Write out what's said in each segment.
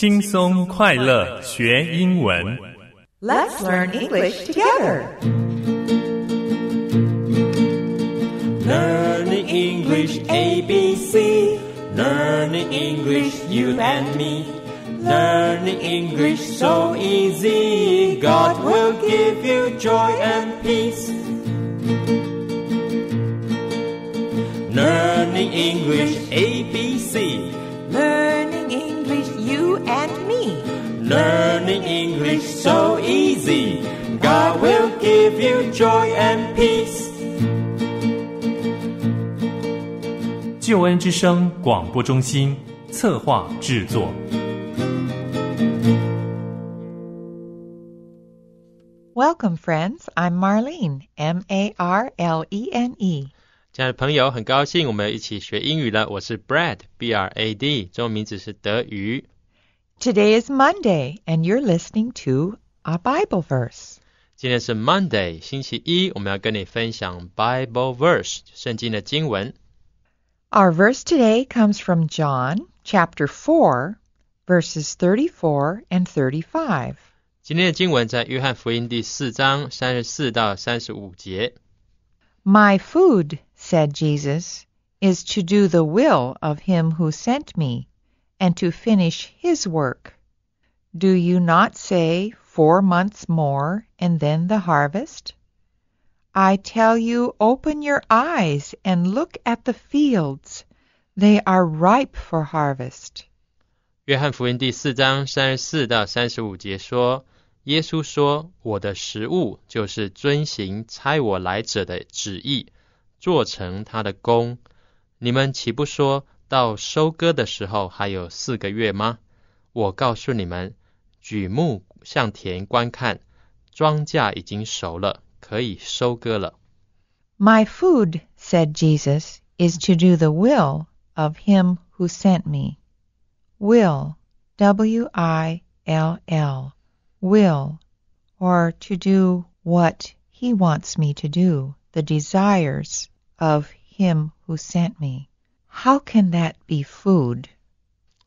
轻松快乐学英文。Let's learn English together. Learning English A B C. Learning English you and me. Learning English so easy. God will give you joy and peace. Learning English A B C. Learn and me. Learning English so easy. God will give you joy and peace. 救恩之声广播中心策划制作。Welcome, friends. I'm Marlene. M A R L E N E. 亲爱的朋友，很高兴我们一起学英语了。我是 Brad，B R A D，中文名字是德瑜。Today is Monday, and you're listening to a Bible verse. 今天是 Monday，星期一，我们要跟你分享 Bible verse verse today comes from John chapter 4, verses 34 and 35. 今天的经文在约翰福音第四章三十四到三十五节。My food, said Jesus, is to do the will of him who sent me and to finish his work. Do you not say, Four months more, and then the harvest? I tell you, open your eyes and look at the fields. They are ripe for harvest. 约翰福音第四章三十四到三十五节说：“耶稣说，我的食物就是遵行差我来者的旨意，做成他的功。你们岂不说到收割的时候还有四个月吗？我告诉你们，举目向田观看，庄稼已经熟了，可以收割了。My food, said Jesus, is to do the will of him who sent me. Will, W I L L, will, or to do what he wants me to do, the desires of him who sent me. How can that be food? food？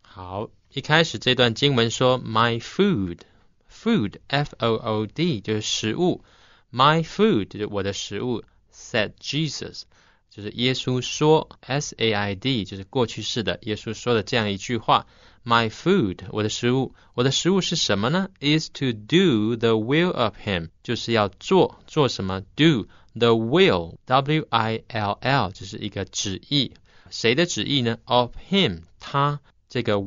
好，一开始这段经文说 my food, f o o d, 就是食物。My F-O-O-D 就是食物，My food 就是我的食物。Said Jesus 就是耶稣说，S-A-I-D 就是过去式的，耶稣说的这样一句话：My food 我的食物，我的食物是什么呢？Is to do the will of Him 就是要做做什么？Do the will, W-I-L-L 就是一个旨意。谁的旨意呢？Of Him，他这个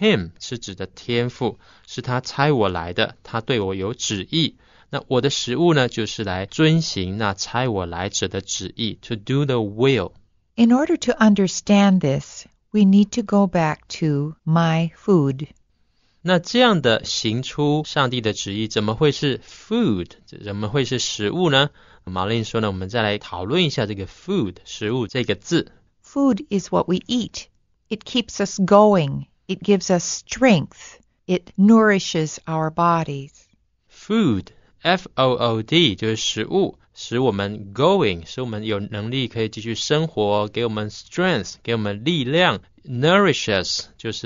Him 是指的天赋，是他差我来的，他对我有旨意。那我的食物呢，就是来遵行那差我来者的旨意，to do the will。In order to understand this, we need to go back to my food. food？怎么会是食物呢？马令说呢，我们再来讨论一下这个 food 食物这个字。Food is what we eat. It keeps us going. It gives us strength. It nourishes our bodies. Food, f o O O D 就是食物，使我们 going，使我们有能力可以继续生活，给我们 strength，给我们力量。Nourishes Jesus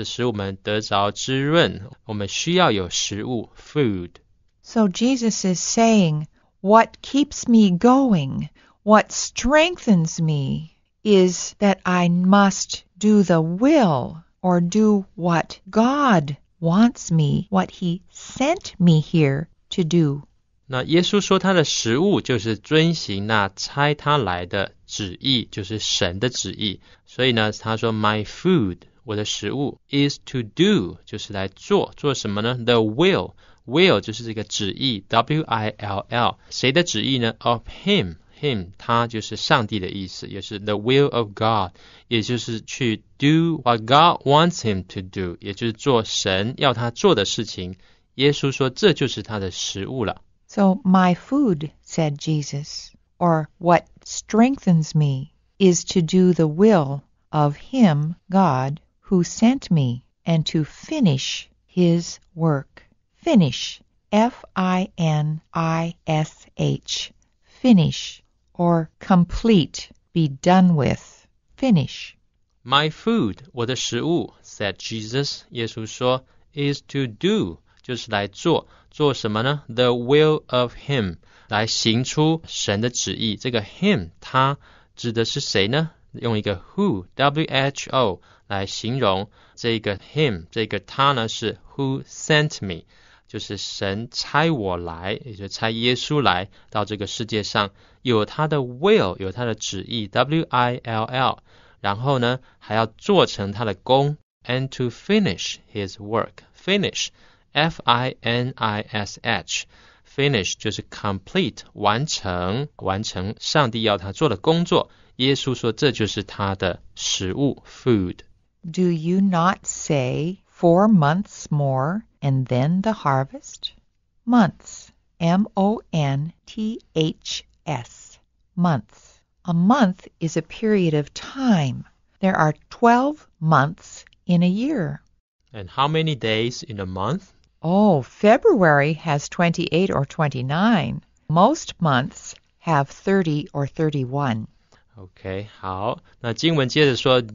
is saying, what keeps me going? What strengthens me? is that I must do the will or do what God wants me, what He sent me here to do. 那耶稣说他的食物就是遵行那差他来的旨意，就是神的旨意。所以呢，他说 My food，我的食物 is to do，就是来做做什么呢？The will，will 就是这个旨意，W I L L，谁的旨意呢？Of Him。him，它就是上帝的意思，也是 the will of God，也就是去 do what God wants him to do，也就是做神要他做的事情。耶稣说这就是他的食物了。So my food, said Jesus, or what strengthens me is to do the will of him, God, who sent me, and to finish his work. Finish. F I N I S H. Finish or complete, be done with, finish. My food, 我的食物，said Jesus，耶稣说，is to The will of Him，来行出神的旨意。这个 Him，他指的是谁呢？用一个 who，w h o 来形容这个 Him，这个他呢是 Who sent me。就是神差我来，也就差耶稣来到这个世界上，有他的 will，有他的旨意，W I L L，然后呢，还要做成他的功，and to finish his work，finish，F I N I S H，finish 就是 complete，完成，完成上帝要他做的工作。耶稣说这就是他的食物，food。Do you not say four months more? and then the harvest? Months. M O N T H S. Months. A month is a period of time. There are 12 months in a year. And how many days in a month? Oh, February has 28 or 29. Most months have 30 or 31.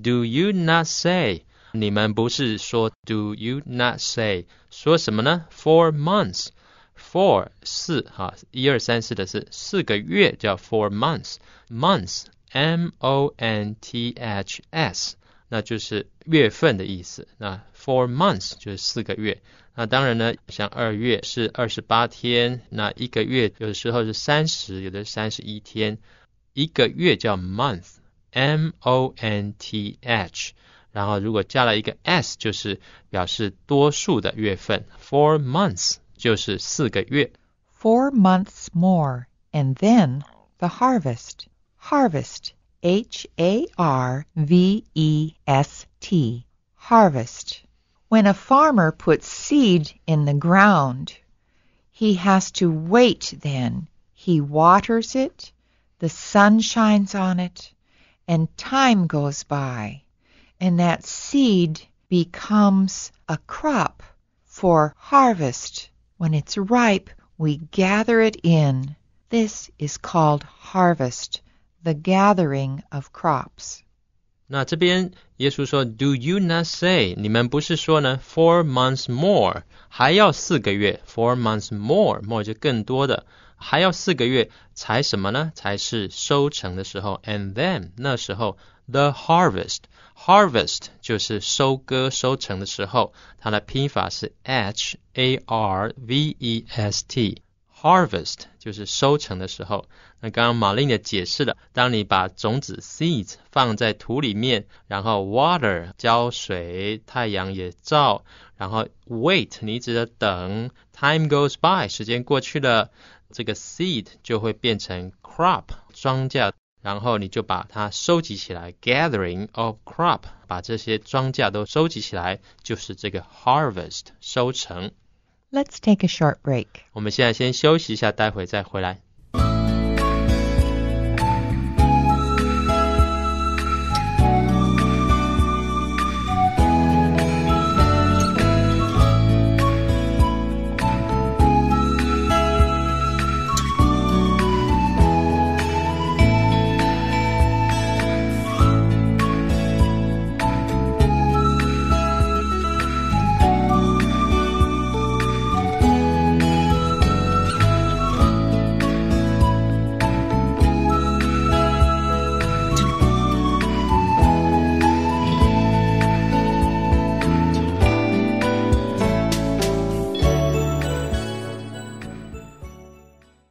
do you not say 你们不是说 Do you not say 说什么呢？Four months，four 四哈一二三四的是四个月，叫 four months。Months，m o n t h s，那就是月份的意思。那 four months 就是四个月。那当然呢，像二月是二十八天。那一个月有的时候是三十，有的三十一天。一个月叫 month，m o n t h。然后如果加了一个 s，就是表示多数的月份。Four months 就是四个月。Four months more, and then the harvest. Harvest, H A R V E S T. Harvest. When a farmer puts seed in the ground, he has to wait then. He waters it, the sun shines on it, and time goes by and that seed becomes a crop for harvest. When it's ripe, we gather it in. This is called harvest, the gathering of crops. 那这边耶稣说，Do you not say？你们不是说呢？Four months more，还要四个月。Four months more，more 就更多的，还要四个月才什么呢？才是收成的时候。And then 那时候，the harvest Harvest 就是收割收成的时候，它的拼法是 H-A-R-V-E-S-T。Harvest 就是收成的时候。那刚刚 Marlene 解释了，当你把种子 seeds 放在土里面，然后 water 浇水，太阳也照，然后 wait 你只得等，time goes by 时间过去了，这个 seed 就会变成 crop 庄稼。然后你就把它收集起来，gathering of crop，把这些庄稼都收集起来，就是这个 harvest，收成。Let's take a short break。我们现在先休息一下，待会再回来。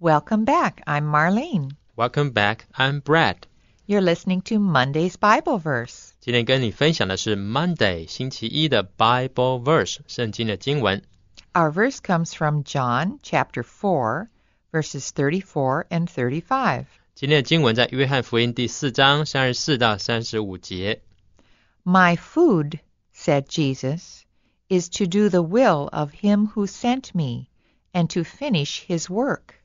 Welcome back. I'm Marlene. Welcome back. I'm Brad. You're listening to Monday's Bible verse. 今天跟你分享的是 Monday 星期一的 Bible verse 圣经的经文。Our verse comes from John chapter 4 verses 34 and 35. 今天的经文在约翰福音第四章三十四到三十五节。My food, said Jesus, is to do the will of him who sent me and to finish his work.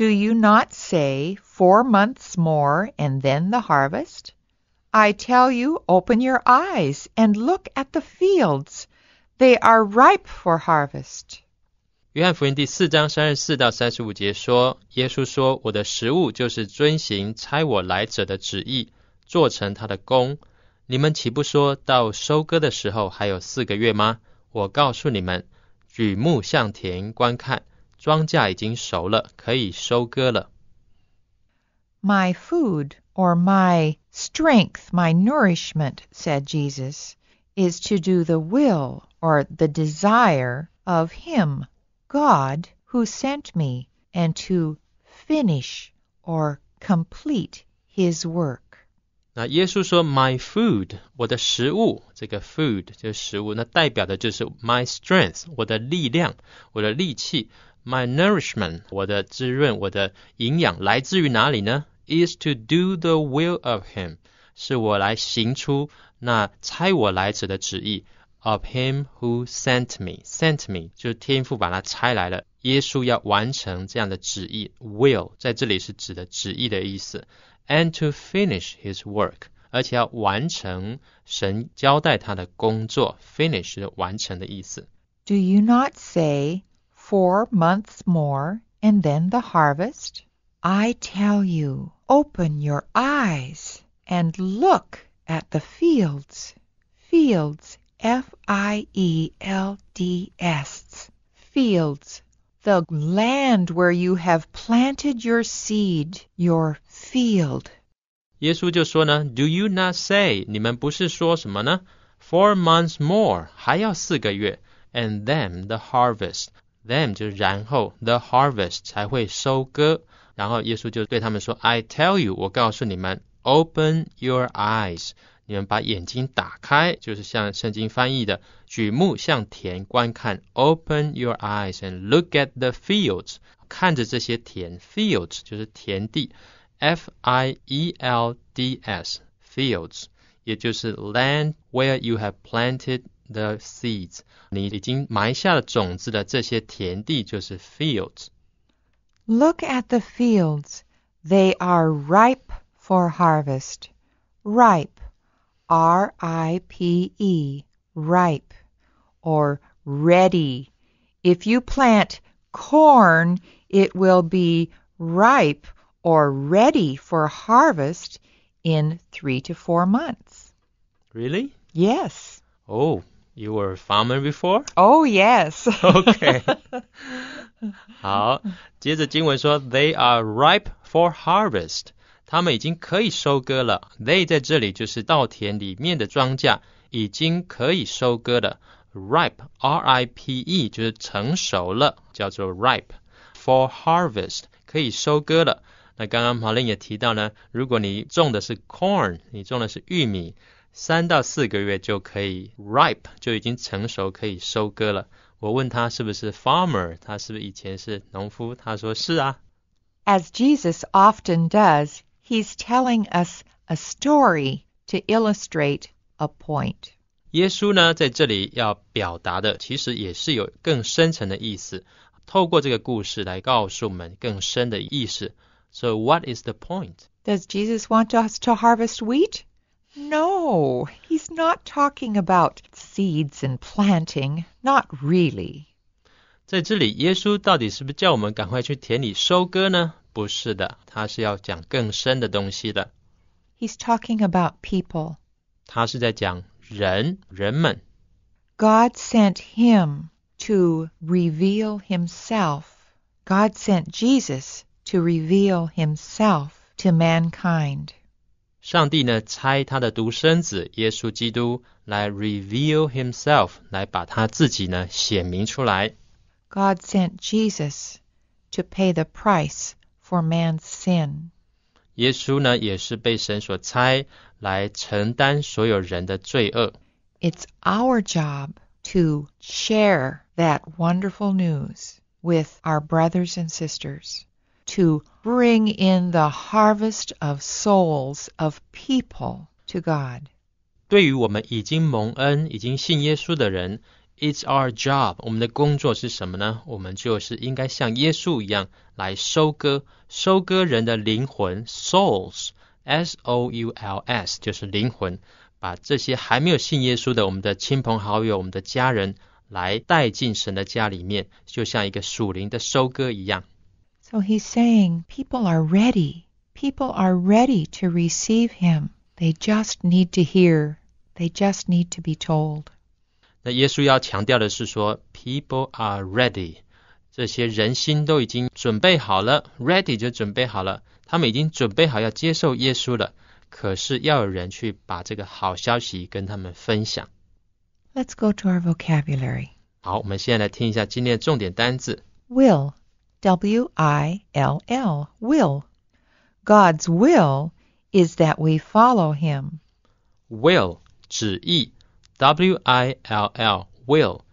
Do you not say, Four months more and then the harvest? I tell you, open your eyes and look at the fields. They are ripe for harvest. 约翰福音第四章三十四到三十五节说：“耶稣说，我的食物就是遵行差我来者的旨意，做成他的功。你们岂不说到收割的时候还有四个月吗？我告诉你们，举目向田观看，庄稼已经熟了，可以收割了。My food or my strength, my nourishment, said Jesus, is to do the will or the desire of Him, God, who sent me, and to finish or complete His work. 那耶稣说：“My food，我的食物，这个 food 就是食物，那代表的就是 my strength，我的力量，我的力气。” My nourishment，我的滋润，我的营养来自于哪里呢？Is to do the will of Him，是我来行出那差我来者的旨意。Of Him who sent me，sent me 就是天父把他差来了。耶稣要完成这样的旨意，will 在这里是指的旨意的意思。And to finish His work，而且要完成神交代他的工作。Finish 是完成的意思。Do you not say? four months more, and then the harvest? I tell you, open your eyes and look at the fields. Fields, F I E L D S. Fields, the land where you have planted your seed, your field. 耶稣就说呢，Do you not say？你们不是说什么呢？Four months more，还要四个月，and then the harvest，them 就是然后 the harvest 才会收割。然后耶稣就对他们说：“I tell you，我告诉你们，open your eyes，你们把眼睛打开，就是像圣经翻译的，举目向田观看，open your eyes and look at the fields，看着这些田，fields 就是田地，f i e l d s，fields，也就是 land where you have planted the seeds，你已经埋下了种子的这些田地就是 fields。Look at the fields; they are ripe for harvest. Ripe, R-I-P-E, ripe, or ready. If you plant corn, it will be ripe or ready for harvest in three to four months. Really? Yes. Oh, you were a farmer before? Oh yes. okay. 好，接着经文说，They are ripe for harvest。他们已经可以收割了。They 在这里就是稻田里面的庄稼已经可以收割了。Ripe, R-I-P-E 就是成熟了，叫做 ripe for harvest，可以收割了。那刚刚 Pauline 也提到呢，如果你种的是 corn，你种的是玉米。三到四个月就可以 ripe，就已经成熟，可以收割了。我问他是不是 farmer，他是不是以前是农夫？他说是啊。As Jesus often does, he's telling us a story to illustrate a point. 耶稣呢，在这里要表达的其实也是有更深层的意思，透过这个故事来告诉我们更深的意思。So what is the point? Does Jesus want us to harvest wheat? No, he's not talking about seeds and planting, not really. 在这里，耶稣到底是不是叫我们赶快去田里收割呢？不是的，他是要讲更深的东西的。He's talking about people. 他是在讲人，人们。God sent him to reveal himself. God sent Jesus to reveal himself to mankind. 上帝呢差他的独生子耶稣基督来 reveal Himself，来把他自己呢显明出来。God sent Jesus to pay the price for man's sin. 耶稣呢也是被神所差来承担所有人的罪恶。It's our job to share that wonderful news with our brothers and sisters to bring in the harvest of souls of people to God. 对于我们已经蒙恩、已经信耶稣的人，It's our job。我们的工作是什么呢？我们就是应该像耶稣一样来收割、收割人的灵魂 （souls），s o u l l s，就是灵魂。把这些还没有信耶稣的我们的亲朋好友、我们的家人来带进神的家里面，就像一个属灵的收割一样。so he's saying people are ready. People are ready to receive him. They just need to hear. They just need to be told. 那耶稣要强调的是说，people are ready，这些人心都已经准备好了，ready 就准备好了，他们已经准备好要接受耶稣了。可是要有人去把这个好消息跟他们分享。Let's go to our vocabulary。好，我们现在来听一下今天的重点单字。Will W I L L, will. God's will is that we follow him. Will will, will.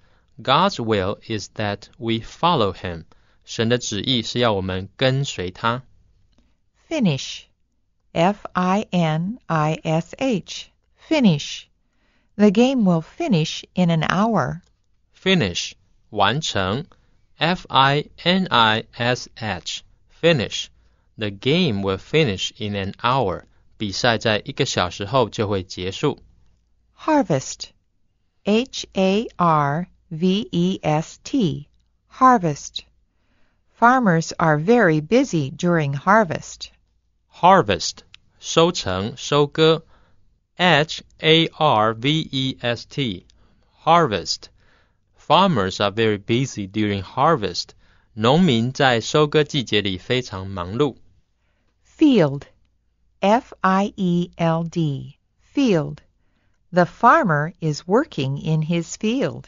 God's will is that we follow him。神的旨意是要我们跟随他。Finish, F I N I S H, finish. The game will finish in an hour. Finish 完成。F-I-N-I-S-H, finish. The game will finish in an hour. 比赛在一个小时后就会结束。Harvest, H-A-R-V-E-S-T, harvest. Farmers are very busy during harvest. Harvest, 收成、收割。H-A-R-V-E-S-T, harvest farmers are very busy during harvest. 农民在收割季节里非常忙碌。Field, F-I-E-L-D, field. The farmer is working in his field.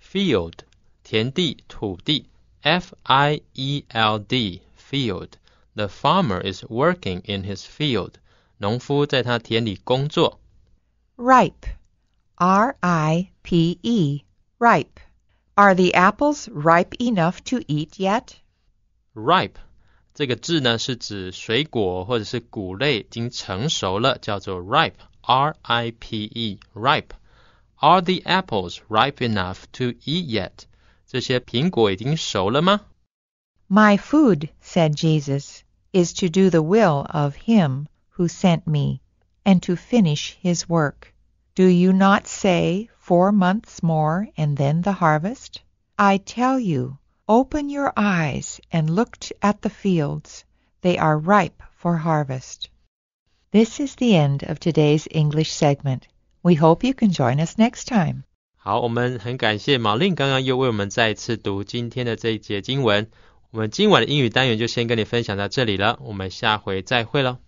Field, 田地、土地。F-I-E-L-D, field. The farmer is working in his field. 农夫在他田里工作。Ripe, R-I-P-E, ripe. Are the apples ripe enough to eat yet? Ripe 这个字呢是指水果或者是谷类已经成熟了，叫做 ripe。R I P E ripe。Are the apples ripe enough to eat My food, said Jesus, is to do the will of him who sent me and to finish his work. Do you not say, Four months more and then the harvest? I tell you, open your eyes and look at the fields. They are ripe for harvest. This is the end of today's English segment. We hope you can join us next time. 好，我们很感谢马令刚刚又为我们再一次读今天的这一节经文。我们今晚的英语单元就先跟你分享到这里了，我们下回再会了。